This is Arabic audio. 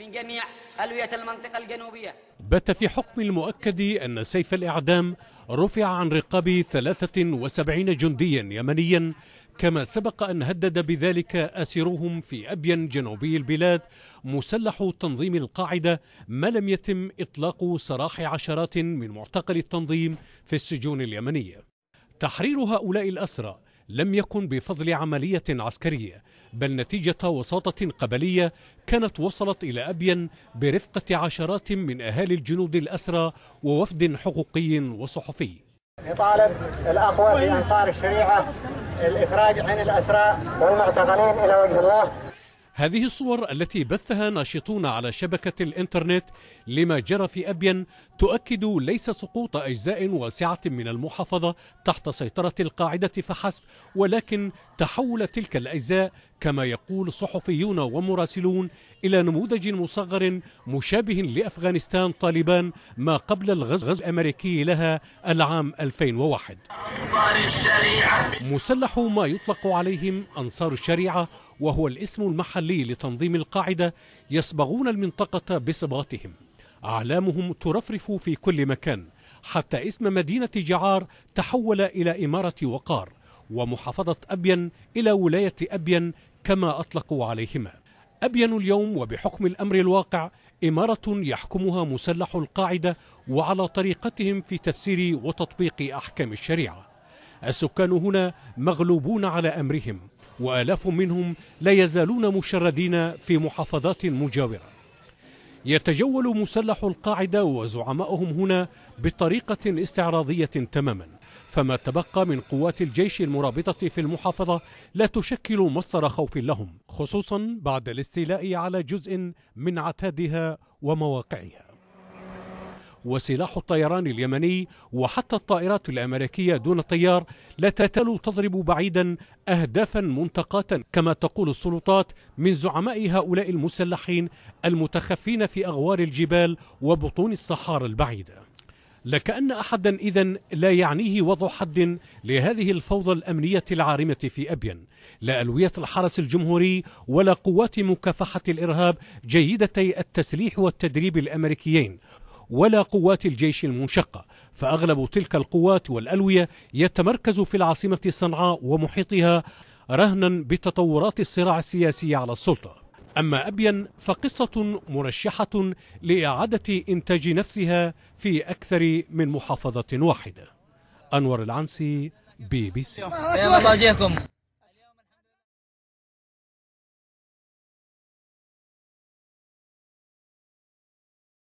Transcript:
من جميع ألوية المنطقة الجنوبية بات في حكم المؤكد أن سيف الإعدام رفع عن رقاب 73 جنديا يمنيا كما سبق أن هدد بذلك أسيرهم في أبين جنوبي البلاد مسلح تنظيم القاعدة ما لم يتم إطلاق سراح عشرات من معتقل التنظيم في السجون اليمنية تحرير هؤلاء الأسرى لم يكن بفضل عملية عسكرية بل نتيجة وساطة قبلية كانت وصلت إلى أبين برفقة عشرات من أهالي الجنود الأسرى ووفد حقوقي وصحفي يطالب الأخوة في أنصار الشريعة الإخراج عن الأسرى والمعتقلين إلى وجه الله هذه الصور التي بثها ناشطون على شبكة الإنترنت لما جرى في أبين تؤكد ليس سقوط أجزاء واسعة من المحافظة تحت سيطرة القاعدة فحسب ولكن تحول تلك الأجزاء كما يقول صحفيون ومراسلون إلى نموذج مصغر مشابه لأفغانستان طالبان ما قبل الغزو الأمريكي لها العام 2001 مسلح ما يطلق عليهم أنصار الشريعة وهو الاسم المحلي لتنظيم القاعدة يصبغون المنطقة بصبغتهم أعلامهم ترفرف في كل مكان حتى اسم مدينة جعار تحول إلى إمارة وقار ومحافظة أبين إلى ولاية أبين كما أطلقوا عليهما أبين اليوم وبحكم الأمر الواقع إمارة يحكمها مسلح القاعدة وعلى طريقتهم في تفسير وتطبيق أحكام الشريعة السكان هنا مغلوبون على أمرهم وآلاف منهم لا يزالون مشردين في محافظات مجاورة يتجول مسلح القاعدة وزعمائهم هنا بطريقة استعراضية تماما فما تبقى من قوات الجيش المرابطة في المحافظة لا تشكل مصدر خوف لهم خصوصا بعد الاستيلاء على جزء من عتادها ومواقعها وسلاح الطيران اليمني وحتى الطائرات الأمريكية دون الطيار لا تتل تضرب بعيدا أهدافا منتقاة كما تقول السلطات من زعماء هؤلاء المسلحين المتخفين في أغوار الجبال وبطون الصحارى البعيده لكأن أحدا إذا لا يعنيه وضع حد لهذه الفوضى الأمنية العارمة في أبين لا ألوية الحرس الجمهوري ولا قوات مكافحة الإرهاب جيدتي التسليح والتدريب الأمريكيين ولا قوات الجيش المنشقة فأغلب تلك القوات والألوية يتمركز في العاصمة صنعاء ومحيطها رهنا بتطورات الصراع السياسي على السلطة أما أبين فقصة مرشحة لإعادة إنتاج نفسها في أكثر من محافظة واحدة أنور العنسي بي بي سي